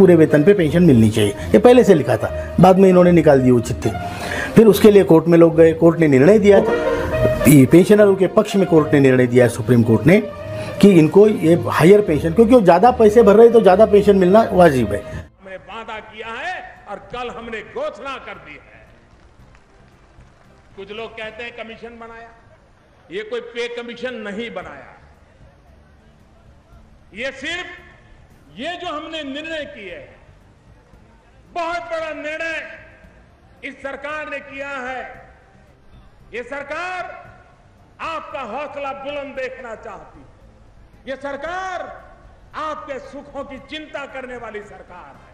पूरे वेतन पे पेंशन मिलनी चाहिए ये पहले से लिखा था बाद में इन्होंने निकाल दी वो चिट्ठी फिर उसके लिए कोर्ट में लोग गए कोर्ट ने निर्णय दिया ये पेंशनरों के पक्ष में कोर्ट ने निर्णय दिया सुप्रीम कोर्ट ने कि इनको ये हायर पेंशन क्योंकि वो ज़्यादा पैसे भर रहे तो ज़्यादा पेंशन मिलना वाजिब है हमने वादा किया है और कल हमने घोषणा कर दी है कुछ लोग कहते हैं कमीशन बनाया ये कोई पे कमीशन नहीं बनाया ये सिर्फ ये जो हमने निर्णय किए हैं बहुत बड़ा निर्णय इस सरकार ने किया है ये सरकार आपका हौसला बुलंद देखना चाहती है ये सरकार आपके सुखों की चिंता करने वाली सरकार है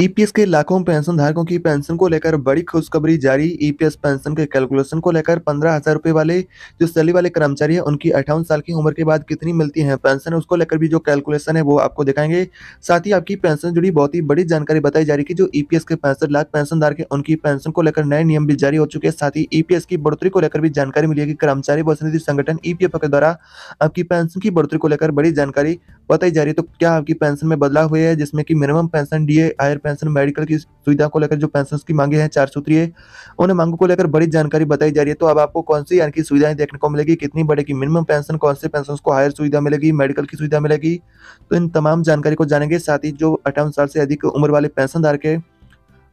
ईपीएस e के लाखों पेंशन धारकों की पेंशन को लेकर बड़ी खुशखबरी जारी ईपीएस e पेंशन के कैलकुलेशन को लेकर पंद्रह हजार रुपए वाले जो सैलरी वाले कर्मचारी हैं उनकी अठावन साल की उम्र के बाद कितनी मिलती है पेंशन उसको लेकर भी जो कैलकुलेशन है वो आपको दिखाएंगे साथ ही आपकी पेंशन जुड़ी बहुत ही बड़ी जानकारी बताई जा रही है जो ईपीएस e के पैंसठ लाख पेंशन धारक है उनकी पेंशन को लेकर नए नियम भी जारी हो चुके हैं साथ ही ईपीएस की बढ़ोतरी को लेकर भी जानकारी मिली है कर्मचारी प्रतिनिधि संगठन ईपीएफ के द्वारा आपकी पेंशन की बढ़ोतरी को लेकर बड़ी जानकारी बताई जा रही है तो क्या आपकी पेंशन में बदलाव हुए है जिसमें कि minimum pension DA higher pension medical की सुविधा को लेकर जो पेंशन की मांगे हैं चार सूत्रीय उन मांगों को लेकर बड़ी जानकारी बताई जा रही है तो अब आपको कौन सी यानी कि सुविधाएं देखने को मिलेगी कितनी बढ़ेगी मिनिमम पेंशन कौन से पेंशन को हायर सुविधा मिलेगी मेडिकल की सुविधा मिलेगी तो इन तमाम जानकारी को जानेंगे साथ ही जो अठावन साल से अधिक उम्र वाले पेंशन धारक है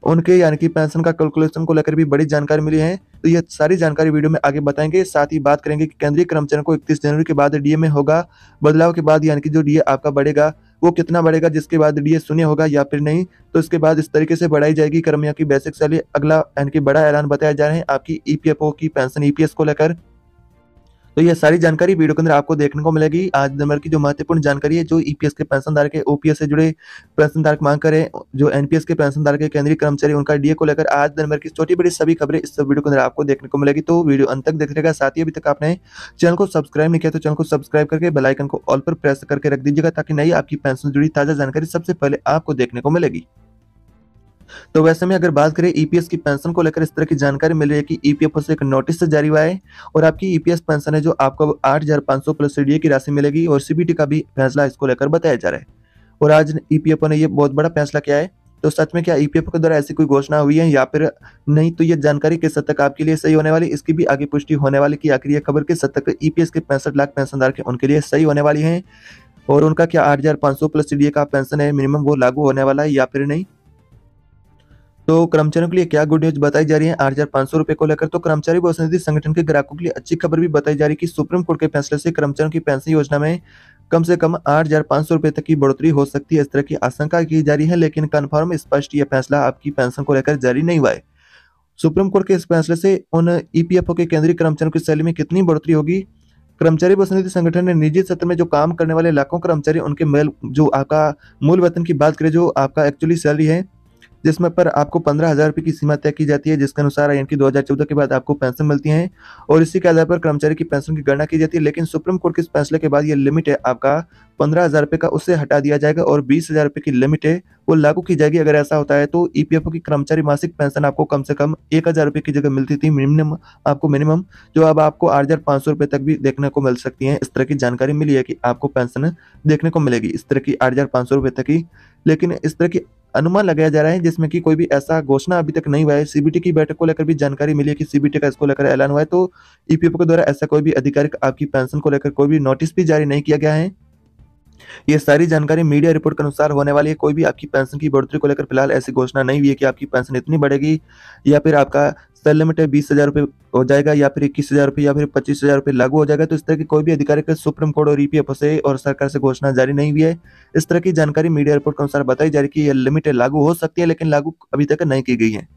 उनके यानी कि पेंशन का कैलकुलेशन को लेकर भी बड़ी जानकारी मिली है तो ये सारी जानकारी वीडियो में आगे बताएंगे साथ ही बात करेंगे कि केंद्रीय कर्मचारियों को इकतीस जनवरी के बाद डीए में होगा बदलाव के बाद यानी कि जो डीए आपका बढ़ेगा वो कितना बढ़ेगा जिसके बाद डीए शून्य होगा या फिर नहीं तो इसके बाद इस तरीके से बढ़ाई जाएगी कर्मियों की बेसिक सैलरी अगला यानी कि बड़ा ऐलान बताया जा रहे हैं आपकी ईपीएफओ e की पेंशन ईपीएस e को लेकर तो यह सारी जानकारी वीडियो के अंदर आपको देखने को मिलेगी आज नंबर की जो महत्वपूर्ण जानकारी है जो ईपीएस e के पेंशनधार के ओपीएस से जुड़े पेंशनधारक मांग करें जो एनपीएस के पेंशनधार के केंद्रीय कर्मचारी उनका डीए को लेकर आज नंबर की छोटी बड़ी सभी खबरें इस वीडियो के अंदर आपको देखने को मिलेगी तो वीडियो अंत तक देखने साथ ही अभी तक आपने चैनल को सब्सक्राइब नहीं किया तो चैनल को सब्सक्राइब करके बेलाइकन को ऑल पर प्रेस करके रख दीजिएगा ताकि नई आपकी पेंशन जुड़ी ताजा जानकारी सबसे पहले आपको देखने को मिलेगी तो वैसे में अगर बात करें ईपीएस e की पेंशन को लेकर इस तरह की जानकारी मिल रही है कि ईपीएफओ e से एक नोटिस जारी हुआ है और आपकी ईपीएस e पेंशन है जो आपको आठ हजार पांच सौ प्लस सीडीए की राशि मिलेगी और सीबीटी का भी फैसला इसको लेकर बताया जा रहा है और आज ईपीएफओ ने यह बहुत बड़ा फैसला किया है तो सच में क्या ईपीएफओ के द्वारा ऐसी कोई घोषणा हुई है या फिर नहीं तो ये जानकारी किस हद तक आपके लिए सही होने वाली इसकी भी आगे पुष्टि होने वाली की आखिर यह खबर किस हद तक ईपीएस के पैंसठ लाख पेंशनदार के उनके लिए सही होने वाली है और उनका क्या आठ हजार पांच सौ प्लस सीडीए का पेंशन है मिनिमम वो लागू होने वाला है या फिर नहीं तो कर्मचारियों के लिए क्या गुड न्यूज बताई जा रही है आठ हजार पांच सौ रुपए को लेकर तो कर्मचारी बहुसंधि संगठन के ग्राहकों के लिए अच्छी खबर भी बताई जा रही है कि सुप्रीम कोर्ट के फैसले से कर्मचारियों की पेंशन योजना में कम से कम आठ हजार पांच सौ रुपए तक की बढ़ोतरी हो सकती है इस तरह की आशंका की जा रही है लेकिन कन्फर्म स्पष्ट यह फैसला आपकी पेंशन को लेकर जारी नहीं हुआ है सुप्रीम कोर्ट के इस फैसले से उन ईपीएफओ e के केंद्रीय कर्मचारियों की सैलरी में कितनी बढ़ोतरी होगी कर्मचारी प्रतिनिधि संगठन ने निजी क्षेत्र में जो काम करने वाले लाखों कर्मचारी उनके मेल जो आपका मूल वेतन की बात करें जो आपका एक्चुअली सैलरी है जिसमें पर आपको पंद्रह हज़ार रुपये की सीमा तय की जाती है जिसके अनुसार आई दो हज़ार चौदह के बाद आपको पेंशन मिलती है और इसी के आधार पर कर्मचारी की पेंशन की गणना की जाती है लेकिन सुप्रीम कोर्ट के इस फैसले के बाद ये लिमिट है आपका पंद्रह हज़ार रुपये का उससे हटा दिया जाएगा और बीस हज़ार रुपये की लिमिट है वो लागू की जाएगी अगर ऐसा होता है तो ई e की कर्मचारी मासिक पेंशन आपको कम से कम एक हज़ार रुपये की जगह मिलती थी मिनिमम आपको मिनिमम जो अब आपको आठ हज़ार पाँच सौ रुपये तक भी देखने को मिल सकती है इस तरह की जानकारी मिली है कि आपको पेंशन देखने को मिलेगी इस तरह की आठ हज़ार पाँच सौ रुपये तक की लेकिन इस तरह की अनुमान लगाया जा रहा है जिसमें कि कोई भी ऐसा घोषणा अभी तक नहीं हुआ है सीबीटी की बैठक को लेकर भी जानकारी मिली है कि सीबीटी का इसको लेकर ऐलान हुआ है तो ईपीएफओ e के द्वारा ऐसा कोई भी आधिकारिक आपकी पेंशन को लेकर कोई भी नोटिस भी जारी नहीं किया गया है ये सारी जानकारी मीडिया रिपोर्ट के अनुसार होने वाली है कोई भी आपकी पेंशन की बढ़ोतरी को लेकर फिलहाल ऐसी घोषणा नहीं हुई है कि आपकी पेंशन इतनी बढ़ेगी या फिर आपका सेल लिमिट है बीस हज़ार रुपये हो जाएगा या फिर इक्कीस हज़ार रुपये या फिर पच्चीस हज़ार रुपये लागू हो जाएगा तो इस तरह की कोई भी अधिकारी सुप्रीम कोर्ट और ईपीएफ e से और सरकार से घोषणा जारी नहीं हुई है इस तरह की जानकारी मीडिया रिपोर्ट के अनुसार बताई जा रही है कि यह लिमिट लागू हो सकती है लेकिन लागू अभी तक नहीं की गई है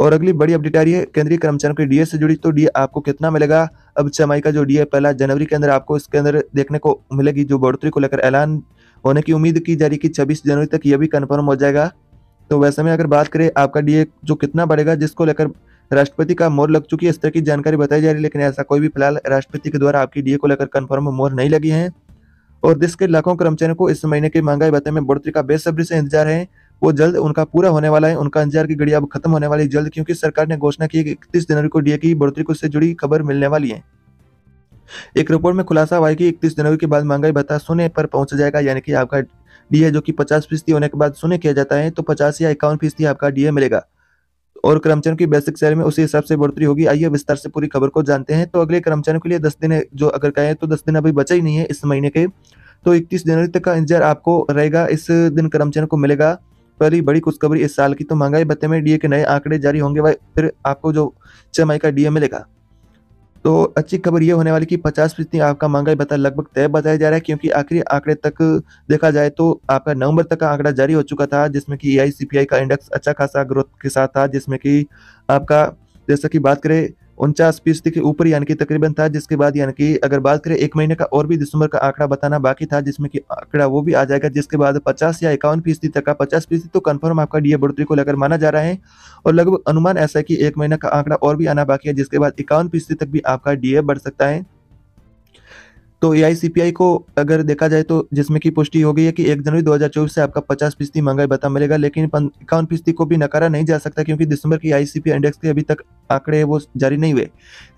और अगली बड़ी अपडेट आ रही है केंद्रीय कर्मचारियों के डीए से जुड़ी तो डीए आपको कितना मिलेगा अब छमाई का जो डीए पहला जनवरी के अंदर आपको इसके अंदर देखने को मिलेगी जो बढ़ोतरी को लेकर ऐलान होने की उम्मीद की जा रही है कि छब्बीस जनवरी तक यह भी कन्फर्म हो जाएगा तो वैसे में अगर बात करें आपका डीए जो कितना बढ़ेगा जिसको लेकर राष्ट्रपति का मोर लग चुकी है इस तरह की जानकारी बताई जा रही है लेकिन ऐसा कोई भी फिलहाल राष्ट्रपति के द्वारा आपकी डीए को लेकर कन्फर्म मोर नहीं लगी है और देश के लाखों कर्मचारियों को इस महीने की महंगाई भत्ते में बढ़ोतरी का बेसब्री से इंतजार है वो जल्द उनका पूरा होने वाला है उनका इंतजार की घड़ी अब खत्म होने वाली जल्द क्योंकि सरकार ने घोषणा की इकतीस जनवरी को डीए की बढ़ोतरी को से जुड़ी खबर मिलने वाली है एक रिपोर्ट में खुलासा हुआ है कि इकतीस जनवरी के बाद महंगाई भत्ता सुने पर पहुंच जाएगा यानी कि आपका डीए जो कि पचास फीसदी होने के बाद सुने किया जाता है तो पचास या इक्यावन फीसदी आपका डीए मिलेगा और कर्मचारियों की बेसिक सैलरी में उसी हिसाब से बढ़ोतरी होगी आइए विस्तार से पूरी खबर को जानते हैं तो अगले कर्मचारियों के लिए दस दिन जो अगर कहें तो दस दिन अभी बचा ही नहीं है इस महीने के तो इकतीस जनवरी तक का इंतजार आपको रहेगा इस दिन कर्मचारियों को मिलेगा पहली बड़ी खुशखबरी इस साल की तो महंगाई भत्ते में डीए के नए आंकड़े जारी होंगे भाई फिर आपको जो छह मई का डीए मिलेगा तो अच्छी खबर ये होने वाली कि पचास फीसदी आपका महंगाई भत्ता लगभग तय बताया जा रहा है क्योंकि आखिरी आंकड़े तक देखा जाए तो आपका नवंबर तक का आंकड़ा जारी हो चुका था जिसमें कि ए का इंडेक्स अच्छा खासा ग्रोथ के साथ था जिसमें कि आपका जैसा कि बात करें उनचास फीसदी के ऊपर यानी कि तकरीबन था जिसके बाद यानी कि अगर बात करें एक महीने का और भी दिसंबर का आंकड़ा बताना बाकी था जिसमें कि आंकड़ा वो भी आ जाएगा जिसके बाद पचास या इक्यावन फीसदी तक का पचास फीसदी तो कन्फर्म आपका डीए बढ़ोतरी को लेकर माना जा रहा है और लगभग अनुमान ऐसा है कि एक महीने का आंकड़ा और भी आना बाकी है जिसके बाद इक्यावन फीसदी तक भी आपका डीए बढ़ सकता है तो ए को अगर देखा जाए तो जिसमें की पुष्टि हो गई है कि एक जनवरी 2024 से आपका 50 फीसदी महंगाई भत्ता मिलेगा लेकिन इक्यावन फीसदी को भी नकारा नहीं जा सकता क्योंकि दिसंबर की आई इंडेक्स के अभी तक आंकड़े वो जारी नहीं हुए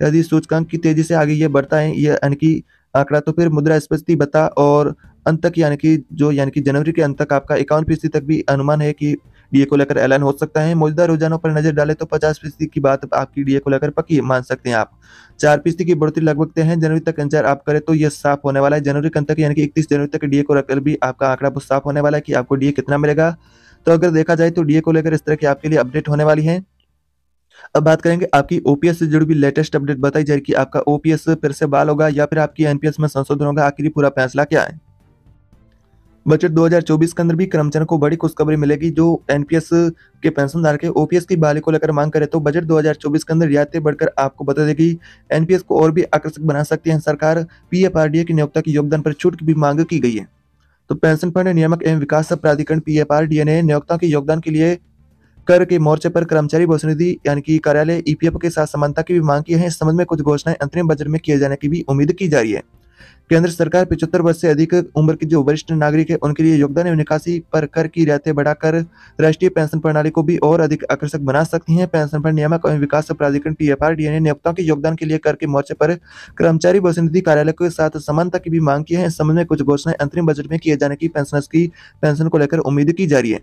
यदि सूचकांक की तेजी से आगे ये बढ़ता है ये यानी कि आंकड़ा तो फिर मुद्रा स्पष्टि बता और अंत तक यानी कि जो यानी कि जनवरी के अंत तक आपका इक्यावन फीसदी तक भी अनुमान है कि डीए को लेकर ऐलान हो सकता है मौजूदा रुझानों पर नजर डाले तो पचास फीसदी की बात आपकी डीए को लेकर पक्की मान सकते हैं आप चार फीसदी की बढ़ोतरी लगभग तय है जनवरी तक इंतजार आप करें तो यह साफ होने वाला है जनवरी अंत यानी कि इकतीस जनवरी तक डीए को लेकर भी आपका आंकड़ा साफ होने वाला है कि आपको डीए कितना मिलेगा तो अगर देखा जाए तो डीए को लेकर इस तरह की आपके लिए अपडेट होने वाली है अब बात करेंगे आपकी ओपीएस से जुड़ी हुई लेटेस्ट अपडेट बताई जाए कि आपका ओपीएस फिर से बाल होगा या फिर आपकी एनपीएस में संशोधन होगा आखिरी पूरा फैसला क्या है बजट 2024 के अंदर भी कर्मचारियों को बड़ी खुशखबरी मिलेगी जो एनपीएस के पेंशनधारक के ओपीएस की बहाली को लेकर मांग करें तो बजट 2024 के अंदर रियायतें बढ़कर आपको बता देगी एनपीएस को और भी आकर्षक बना सकती है सरकार पीएफआरडीए की नियोक्ता के योगदान पर छूट की भी मांग की गई है तो पेंशन फंड नियामक एवं विकास प्राधिकरण पीएफआरडीए ने नियोक्ता के योगदान के लिए कर के मोर्चे पर कर्मचारी भविष्य निधि यानी कि कार्यालय ईपीएफ e के साथ समानता की भी मांग की है इस संबंध में कुछ घोषणाएं अंतरिम बजट में किए जाने की भी उम्मीद की जा रही है केंद्र सरकार पिछहत्तर वर्ष से अधिक उम्र की जो वरिष्ठ नागरिक है उनके लिए योगदान एवं निकासी पर कर की रियायतें बढ़ाकर राष्ट्रीय पेंशन प्रणाली को भी और अधिक आकर्षक बना सकती है पेंशन पर नियामक एवं विकास प्राधिकरण पी एफ आर डी नियोक्ताओं के योगदान के लिए कर के मोर्चे पर कर्मचारी निधि कार्यालय के साथ समानता की भी मांग की है इस संबंध में कुछ घोषणाएं अंतरिम बजट में किए जाने की पेंशनर्स की पेंशन को लेकर उम्मीद की जा रही है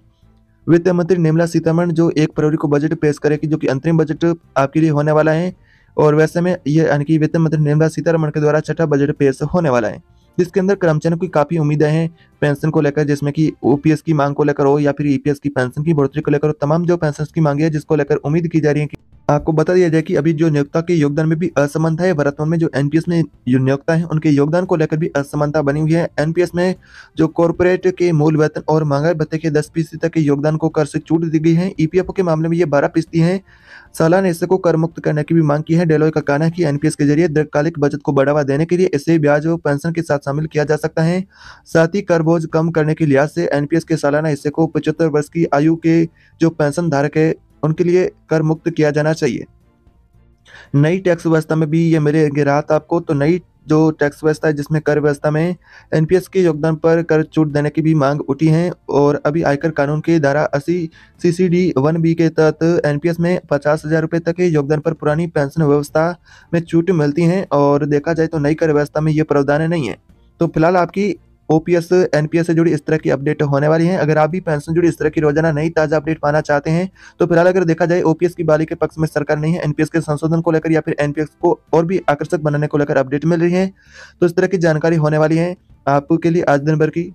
वित्त मंत्री निर्मला सीतारमण जो एक फरवरी को बजट पेश करेगी जो कि अंतरिम बजट आपके लिए होने वाला है और वैसे में ये यानी कि वित्त मंत्री निर्मला सीतारमण के द्वारा छठा बजट पेश होने वाला है जिसके अंदर कर्मचारियों की काफ़ी उम्मीदें हैं पेंशन को लेकर जिसमें कि ओपीएस की मांग को लेकर हो या फिर ईपीएस e की पेंशन की बढ़ोतरी को लेकर तमाम जो पेंशन की मांगे है जिसको लेकर उम्मीद की जा रही है कि आपको बता दिया जाए कि अभी जो नियोक्ता के योगदान में भी असमानता है वर्तमान में जो एनपीएस में जो नियोक्ता है उनके योगदान को लेकर भी असमानता बनी हुई है एनपीएस में जो कॉरपोरेट के मूल वेतन और महंगाई भत्ते के दस फीसदी तक के योगदान को कर से छूट दी गई है ईपीएफ e के मामले में ये बारह फीसदी है सालाना हिस्से को कर मुक्त करने की भी मांग की है डेलोय का कहना है कि एनपीएस के जरिए दीर्घकालिक बचत को बढ़ावा देने के लिए इसे ब्याज और पेंशन के साथ शामिल किया जा सकता है साथ ही कर बोझ कम करने के लिहाज से एनपीएस के सालाना हिस्से को पचहत्तर वर्ष की आयु के जो पेंशन धारक है उनके लिए कर मुक्त किया जाना चाहिए नई टैक्स व्यवस्था में भी ये मेरे गिरात आपको तो नई जो टैक्स व्यवस्था है जिसमें कर व्यवस्था में एनपीएस के योगदान पर कर छूट देने की भी मांग उठी है और अभी आयकर कानून के धारा अस्सी C C D one B के तहत एनपीएस में पचास हज़ार रुपये तक के योगदान पर पुरानी पेंशन व्यवस्था में छूट मिलती है और देखा जाए तो नई कर व्यवस्था में ये प्रावधान नहीं है तो फिलहाल आपकी ओपीएस एनपीएस से जुड़ी इस तरह की अपडेट होने वाली है अगर आप भी पेंशन जुड़ी इस तरह की रोजाना नई ताजा अपडेट पाना चाहते हैं तो फिलहाल अगर देखा जाए ओपीएस की बाली के पक्ष में सरकार नहीं है एनपीएस के संशोधन को लेकर या फिर एनपीएस को और भी आकर्षक बनाने को लेकर अपडेट मिल रही है तो इस तरह की जानकारी होने वाली है आपके लिए आज दिन भर की